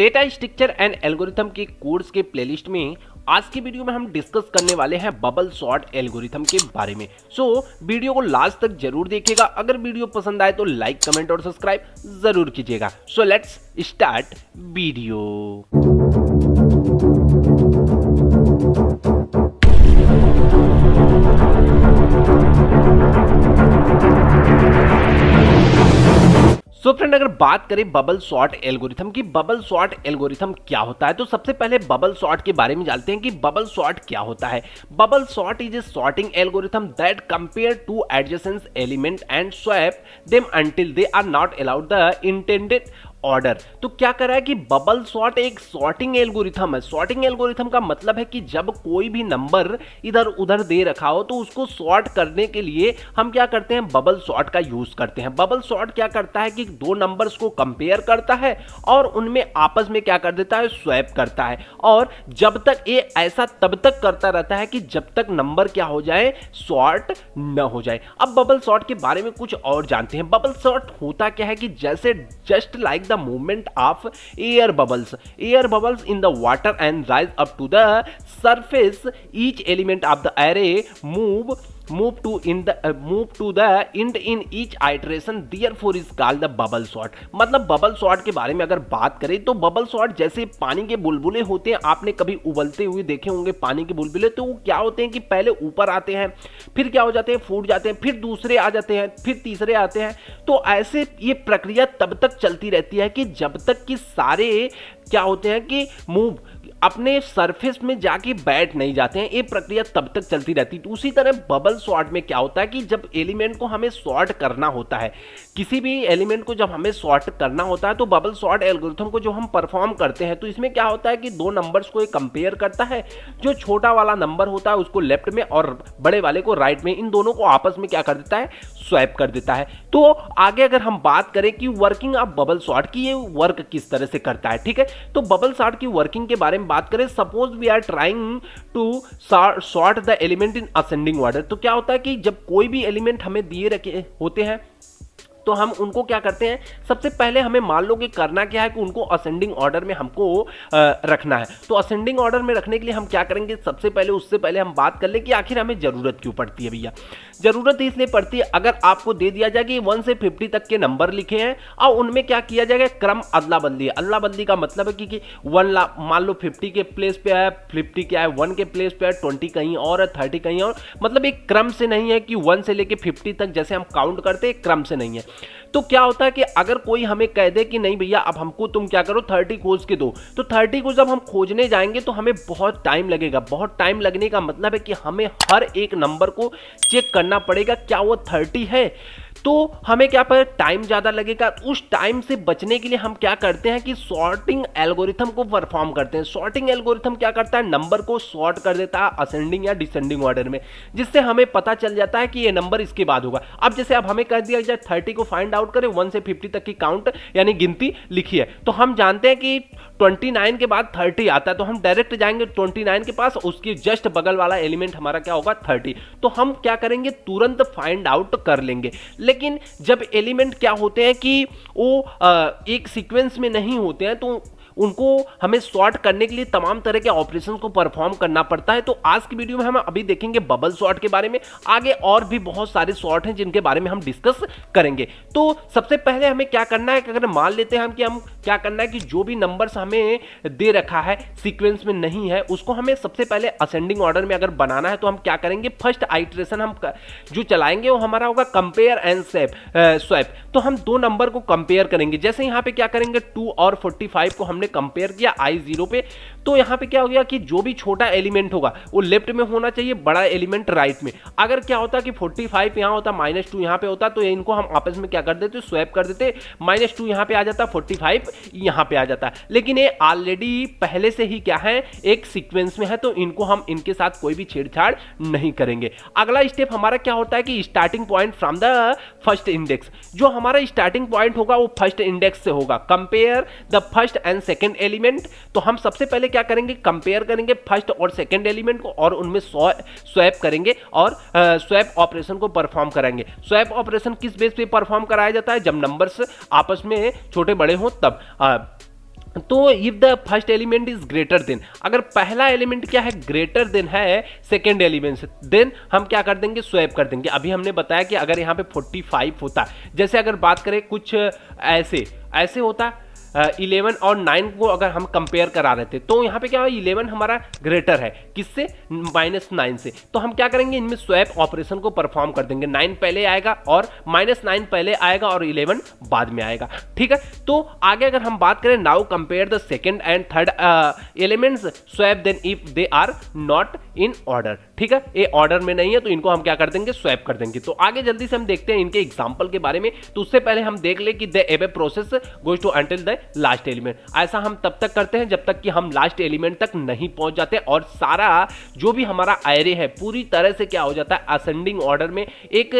Data structure and algorithm के course के playlist में आज की वीडियो में हम डिस्कस करने वाले हैं बबल शॉर्ट एल्गोरिथम के बारे में सो so, वीडियो को लास्ट तक जरूर देखिएगा अगर वीडियो पसंद आए तो लाइक कमेंट और सब्सक्राइब जरूर कीजिएगा so let's start video friend अगर बात करें बबल शॉर्ट एल्गोरिथम की बबल शॉर्ट एल्गोरिथम क्या होता है तो सबसे पहले बबल शॉर्ट के बारे में जानते हैं कि बबल शॉर्ट क्या होता है bubble sort is a sorting algorithm that compare to adjacents element and swap them until they are not allowed the intended order तो क्या कर रहा है कि बबल सॉर्ट एक सॉर्टिंग एल्गोरिथम है सॉर्टिंग एल्गोरिथम का मतलब है कि जब कोई भी नंबर इधर उधर दे रखा हो तो उसको सॉर्ट करने के लिए हम क्या करते हैं बबल सॉर्ट का यूज करते हैं बबल सॉर्ट क्या करता है कि दो नंबर्स को कंपेयर करता है और उनमें आपस में क्या कर देता है स्वैप करता है और जब तक ये ऐसा तब तक करता रहता है कि जब तक नंबर क्या हो जाए सॉर्ट न हो जाए अब बबल सॉर्ट के बारे में कुछ और जानते हैं बबल सॉर्ट होता क्या है कि जैसे just like the movement of air bubbles. Air bubbles in the water and rise up to the surface. Each element of the array move move to in the uh, move to the end in each iteration therefore is called the bubble shot मतलब bubble sort के बारे में अगर बात करें तो bubble shot जैसे पानी के बुलबुले होते हैं आपने कभी उबलते हुए देखे होंगे पानी के बुलबुले तो वो क्या होते हैं कि पहले ऊपर आते हैं फिर क्या हो जाते हैं फूट जाते हैं फिर दूसरे आ जाते हैं फिर तीसरे आते हैं तो ऐसे ये प्रक्रिया तब तक चलती रहती है कि जब तक कि सारे क्या होते हैं कि मूव अपने सरफेस में जाके बैठ नहीं जाते हैं ये प्रक्रिया तब तक चलती रहती है उसी तरह बबल शॉट में क्या होता है कि जब एलिमेंट को हमें शॉर्ट करना होता है किसी भी एलिमेंट को जब हमें शॉर्ट करना होता है तो बबल शॉर्ट एल्गोरिथम को जो हम परफॉर्म करते हैं तो इसमें क्या होता है कि दो नंबर्स को एक कंपेयर करता है जो छोटा वाला नंबर होता है उसको लेफ्ट में और बड़े वाले को राइट में इन दोनों को आपस में क्या कर देता है स्वैप कर देता है तो आगे अगर हम बात करें कि वर्किंग ऑफ बबल शॉर्ट की ये वर्क किस तरह से करता है ठीक है तो बबल शॉर्ट की वर्किंग के बारे में बात करें suppose we are trying to sort the element in ascending order तो क्या होता है कि जब कोई भी एलिमेंट हमें दिए रखे होते हैं तो हम उनको क्या करते हैं सबसे पहले हमें मान लो कि करना क्या है कि उनको असेंडिंग ऑर्डर में हमको रखना है तो असेंडिंग ऑर्डर में रखने के लिए हम क्या करेंगे सबसे पहले उससे पहले हम बात कर लें कि आखिर हमें ज़रूरत क्यों पड़ती है भैया ज़रूरत इसलिए पड़ती है अगर आपको दे दिया जाए कि वन से फिफ्टी तक के नंबर लिखे हैं और उनमें क्या किया जाएगा क्रम अदला बदली अदला बदली का मतलब है कि, वन ला मान लो फिफ्टी के प्लेस पे है फिफ्टी क्या है वन के प्लेस पे है ट्वेंटी कहीं और है थर्टी कहीं और मतलब एक क्रम से नहीं है कि वन से लेके फिफ्टी तक जैसे हम काउंट करते क्रम से नहीं है तो क्या होता है कि अगर कोई हमें कह दे कि नहीं भैया अब हमको तुम क्या करो थर्टी खोज के दो तो थर्टी को जब हम खोजने जाएंगे तो हमें बहुत टाइम लगेगा बहुत टाइम लगने का मतलब है कि हमें हर एक नंबर को चेक करना पड़ेगा क्या वो थर्टी है तो हमें क्या पर टाइम ज़्यादा लगेगा उस टाइम से बचने के लिए हम क्या करते हैं कि सॉर्टिंग एल्गोरिथम को परफॉर्म करते हैं सॉर्टिंग एल्गोरिथम क्या करता है नंबर को सॉर्ट कर देता है असेंडिंग या डिसेंडिंग ऑर्डर में जिससे हमें पता चल जाता है कि ये नंबर इसके बाद होगा अब जैसे अब हमें कह दिया जाए थर्टी को फाइंड आउट करें वन से फिफ्टी तक की काउंट यानी गिनती लिखी है तो हम जानते हैं कि ट्वेंटी नाइन के बाद थर्टी आता है तो हम डायरेक्ट जाएंगे ट्वेंटी नाइन के पास उसकी जस्ट बगल वाला एलिमेंट हमारा क्या होगा थर्टी तो हम क्या करेंगे तुरंत फाइंड आउट कर लेंगे लेकिन जब एलिमेंट क्या होते हैं कि वो एक सीक्वेंस में नहीं होते हैं तो उनको हमें शॉर्ट करने के लिए तमाम तरह के ऑपरेशन को परफॉर्म करना पड़ता है तो आज की वीडियो में हम अभी देखेंगे बबल शॉर्ट के बारे में आगे और भी बहुत सारे शॉर्ट हैं जिनके बारे में हम डिस्कस करेंगे तो सबसे पहले हमें क्या करना है अगर मान लेते हैं हम कि हम क्या करना है कि जो भी नंबर्स हमें दे रखा है सीक्वेंस में नहीं है उसको हमें सबसे पहले असेंडिंग ऑर्डर में अगर बनाना है तो हम क्या करेंगे फर्स्ट आइट्रेशन हम जो चलाएंगे वो हमारा होगा कंपेयर एंड सेप स्वैप तो हम दो नंबर को कंपेयर करेंगे जैसे यहाँ पे क्या करेंगे टू और फोर्टी को हमने कंपेयर किया आई जीरो पे तो यहां पे क्या हो गया कि जो भी छोटा एलिमेंट होगा वो लेफ्ट में होना चाहिए बड़ा एलिमेंट राइट में अगर क्या होता कि 45 फाइव यहां होता माइनस टू यहां पर होता तो इनको हम आपस में क्या कर देते स्वैप कर देते माइनस टू यहां पर आ जाता 45 फाइव यहां पर आ जाता लेकिन ये ऑलरेडी पहले से ही क्या है एक सिक्वेंस में है तो इनको हम इनके साथ कोई भी छेड़छाड़ नहीं करेंगे अगला स्टेप हमारा क्या होता है कि starting point from the first index जो हमारा स्टार्टिंग पॉइंट होगा वो फर्स्ट इंडेक्स से होगा compare the first and second element तो हम सबसे पहले क्या करेंगे कंपेयर करेंगे फर्स्ट और सेकंड एलिमेंट को और उनमें स्वैप करेंगे और स्वैप uh, ऑपरेशन को परफॉर्म कराएंगे स्वैप ऑपरेशन किस बेस पे परफॉर्म कराया जाता है जब नंबर्स आपस में छोटे बड़े हों तब uh, तो if the first element is greater than अगर पहला एलिमेंट क्या है ग्रेटर देन है सेकेंड एलिमेंट देन हम क्या कर देंगे स्वैप कर देंगे अभी हमने बताया कि अगर यहाँ पे 45 होता जैसे अगर बात करें कुछ ऐसे ऐसे होता इलेवन और नाइन को अगर हम कंपेयर करा रहे थे तो यहाँ पे क्या है इलेवन हमारा ग्रेटर है किससे माइनस नाइन से तो हम क्या करेंगे इनमें स्वैप ऑपरेशन को परफॉर्म कर देंगे नाइन पहले आएगा और माइनस नाइन पहले आएगा और इलेवन बाद में आएगा ठीक है तो आगे अगर हम बात करें now compare the second and third elements swap then if they are not in order ठीक है ये ऑर्डर में नहीं है तो इनको हम क्या कर देंगे स्वैप कर देंगे तो आगे जल्दी से हम देखते हैं इनके एग्जाम्पल के बारे में तो उससे पहले हम देख ले कि द एवे process goes to until the last element ऐसा हम तब तक करते हैं जब तक कि हम लास्ट एलिमेंट तक नहीं पहुंच जाते और सारा जो भी हमारा आयरे है पूरी तरह से क्या हो जाता है असेंडिंग ऑर्डर में एक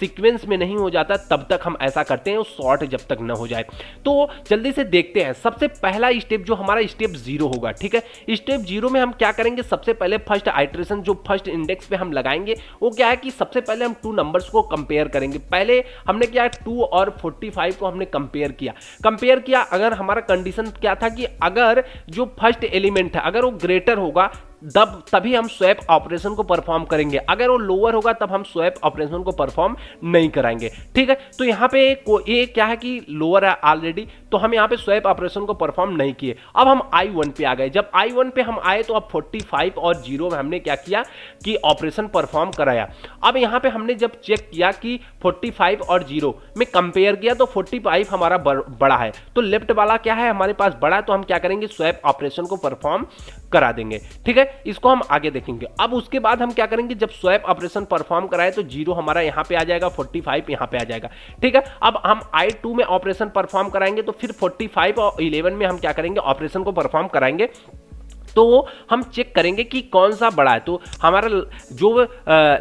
सिक्वेंस में नहीं हो जाता तब तक हम ऐसा करते हैं शॉर्ट जब तक न हो जाए तो जल्दी से देखते हैं सबसे पहला स्टेप जो हमारा स्टेप जीरो होगा ठीक है स्टेप जीरो में हम क्या करेंगे सबसे पहले फर्स्ट आइट्रेशन जो फर्स्ट फर्स्ट इंडेक्स पे हम लगाएंगे वो क्या है कि सबसे पहले हम टू नंबर्स को कंपेयर करेंगे पहले हमने क्या टू और फोर्टी फाइव को हमने कंपेयर किया कंपेयर किया अगर हमारा कंडीशन क्या था कि अगर जो फर्स्ट एलिमेंट है अगर वो ग्रेटर होगा तब तभी हम स्वैप ऑपरेशन को परफॉर्म करेंगे अगर वो लोअर होगा तब हम स्वैप ऑपरेशन को परफॉर्म नहीं कराएंगे ठीक है तो यहाँ पे ये क्या है कि लोअर है ऑलरेडी तो हम यहाँ पे स्वैप ऑपरेशन को परफॉर्म नहीं किए अब हम आई वन पे आ गए जब आई वन पे हम आए तो अब फोर्टी फाइव और जीरो में हमने क्या किया कि ऑपरेशन परफॉर्म कराया अब यहाँ पे हमने जब चेक किया कि फोर्टी फाइव और जीरो में कंपेयर किया तो फोर्टी फाइव हमारा बड़ा है तो लेफ्ट वाला क्या है हमारे पास बड़ा है तो हम क्या करेंगे स्वैप ऑपरेशन को परफॉर्म करा देंगे ठीक है इसको हम आगे देखेंगे अब उसके बाद हम क्या करेंगे जब स्वैप ऑपरेशन परफॉर्म कराए तो जीरो हमारा यहां पे आ जाएगा फोर्टी फाइव यहां पर आ जाएगा ठीक है अब हम आई टू में ऑपरेशन परफॉर्म कराएंगे तो फिर फोर्टी फाइव और इलेवन में हम क्या करेंगे ऑपरेशन को परफॉर्म कराएंगे तो हम चेक करेंगे कि कौन सा बड़ा है तो हमारा जो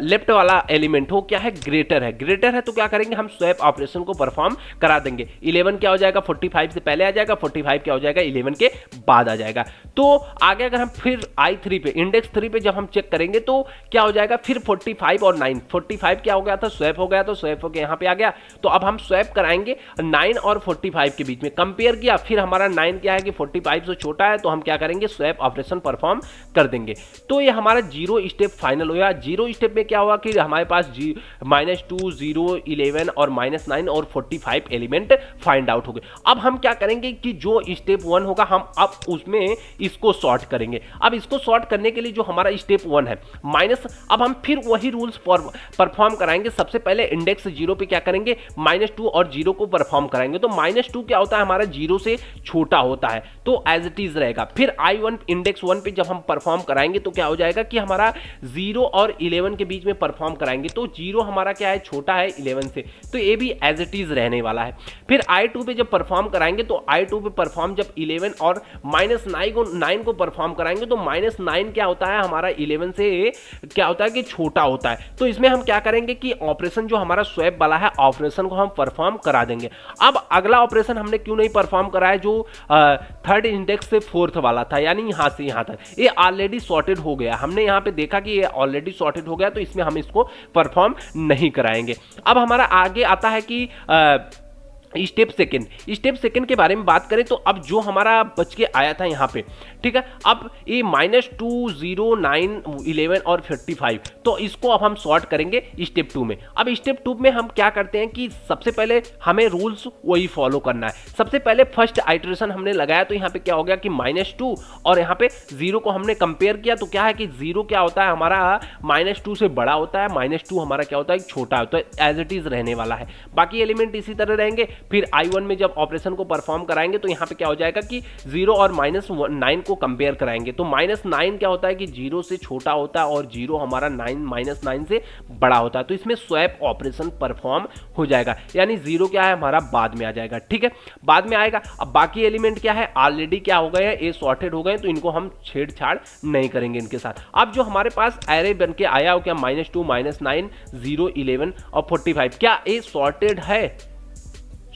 लेफ्ट वाला एलिमेंट हो क्या है ग्रेटर है ग्रेटर है तो क्या करेंगे हम स्वैप ऑपरेशन को परफॉर्म करा देंगे इलेवन क्या हो जाएगा फोर्टी फाइव से पहले आ जाएगा फोर्टी फाइव क्या हो जाएगा इलेवन के बाद आ जाएगा तो आगे अगर हम फिर आई थ्री पे इंडेक्स थ्री पे जब हम चेक करेंगे तो क्या हो जाएगा फिर फोर्टी फाइव और नाइन फोर्टी फाइव क्या हो गया था स्वैप हो गया तो स्वैप होकर यहाँ पे आ गया तो अब हम स्वैप कराएंगे नाइन और फोर्टी फाइव के बीच में कंपेयर किया फिर हमारा नाइन क्या है कि फोर्टी फाइव से छोटा है तो हम क्या करेंगे स्वैप ऑपरेशन ऑपरेशन परफॉर्म कर देंगे तो ये हमारा जीरो स्टेप फाइनल हुआ जीरो स्टेप में क्या हुआ कि हमारे पास जी माइनस टू जीरो इलेवन और माइनस नाइन और forty five element find out हो गए अब हम क्या करेंगे कि जो स्टेप वन होगा हम अब उसमें इसको शॉर्ट करेंगे अब इसको शॉर्ट करने के लिए जो हमारा स्टेप वन है माइनस अब हम फिर वही रूल्स परफॉर्म कराएंगे सबसे पहले इंडेक्स जीरो पे क्या करेंगे माइनस टू और जीरो को परफॉर्म कराएंगे तो माइनस टू क्या होता है हमारा जीरो से छोटा होता है तो एज इट इज रहेगा फिर आई वन इंडेक्स वन पे जब हम परफॉर्म कराएंगे तो क्या हो जाएगा कि हमारा जीरो और इलेवन के बीच में परफॉर्म कराएंगे तो जीरो हमारा क्या है छोटा है इलेवन से तो ये भी एज इट इज रहने वाला है फिर आई टू पे जब परफॉर्म कराएंगे तो आई टू पे परफॉर्म जब इलेवन और माइनस नाइन को नाइन को परफॉर्म कराएंगे तो माइनस नाइन क्या होता है हमारा इलेवन से क्या होता है कि छोटा होता है तो इसमें हम क्या करेंगे कि ऑपरेशन जो हमारा स्वैप वाला है ऑपरेशन को हम परफॉर्म करा देंगे अब अगला ऑपरेशन हमने क्यों नहीं परफॉर्म कराया जो थर्ड इंडेक्स से फोर्थ वाला था यानी यहां से यहाँ तक ये ऑलरेडी सॉर्टेड हो गया हमने यहाँ पे देखा कि ये ऑलरेडी सॉर्टेड हो गया तो इसमें हम इसको परफॉर्म नहीं कराएंगे अब हमारा आगे आता है कि आ, स्टेप सेकेंड स्टेप सेकेंड के बारे में बात करें तो अब जो हमारा बच के आया था यहाँ पे ठीक है अब ये minus two zero nine eleven और फिफ्टी फाइव तो इसको अब हम सॉर्ट करेंगे स्टेप टू में अब स्टेप टू में हम क्या करते हैं कि सबसे पहले हमें रूल्स वही फॉलो करना है सबसे पहले फर्स्ट आइट्रेशन हमने लगाया तो यहाँ पे क्या हो गया कि माइनस टू और यहाँ पे जीरो को हमने कंपेयर किया तो क्या है कि जीरो क्या होता है हमारा माइनस टू से बड़ा होता है माइनस टू हमारा क्या होता है छोटा होता है एज इट इज रहने वाला है बाकी एलिमेंट इसी तरह रहेंगे फिर आई वन में जब ऑपरेशन को परफॉर्म कराएंगे तो यहाँ पे क्या हो जाएगा कि जीरो और माइनस नाइन को कंपेयर कराएंगे तो माइनस नाइन क्या होता है कि जीरो से छोटा होता है और जीरो हमारा नाइन माइनस नाइन से बड़ा होता है तो इसमें स्वैप ऑपरेशन परफॉर्म हो जाएगा यानी जीरो क्या है हमारा बाद में आ जाएगा ठीक है बाद में आएगा अब बाकी एलिमेंट क्या है ऑलरेडी क्या हो गए हैं ए सॉर्टेड हो गए तो इनको हम छेड़छाड़ नहीं करेंगे इनके साथ अब जो हमारे पास एरे बन के आया हो क्या minus two minus nine zero eleven और फोर्टी फाइव क्या ए सॉर्टेड है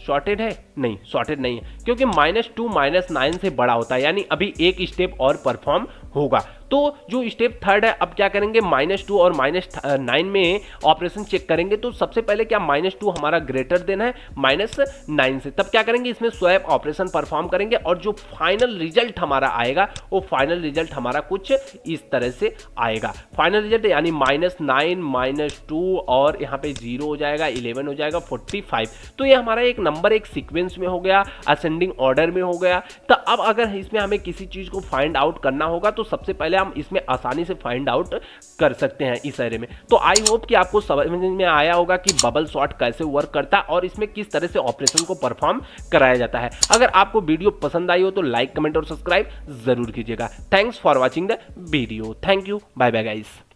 सॉर्टेड है नहीं सॉर्टेड नहीं है क्योंकि माइनस टू माइनस नाइन से बड़ा होता है यानी अभी एक स्टेप और परफॉर्म होगा तो जो स्टेप थर्ड है अब क्या करेंगे माइनस टू और माइनस नाइन में ऑपरेशन चेक करेंगे तो सबसे पहले क्या माइनस टू हमारा ग्रेटर देन है माइनस नाइन से तब क्या करेंगे इसमें स्वैप ऑपरेशन परफॉर्म करेंगे और जो फाइनल रिजल्ट हमारा आएगा वो फाइनल रिजल्ट हमारा कुछ इस तरह से आएगा फाइनल रिजल्ट यानी माइनस नाइन माइनस टू और यहाँ पे जीरो हो जाएगा इलेवन हो जाएगा फोर्टी फाइव तो ये हमारा एक नंबर एक सिक्वेंस में हो गया असेंडिंग ऑर्डर में हो गया तो अब अगर इसमें हमें किसी चीज़ को फाइंड आउट करना होगा तो सबसे पहले हम इसमें आसानी से फाइंड आउट कर सकते हैं इस एरे में तो आई होप कि आपको समझ में आया होगा कि बबल शॉट कैसे वर्क करता है और इसमें किस तरह से ऑपरेशन को परफॉर्म कराया जाता है अगर आपको वीडियो पसंद आई हो तो लाइक कमेंट और सब्सक्राइब जरूर कीजिएगा thanks for watching the video thank you bye bye guys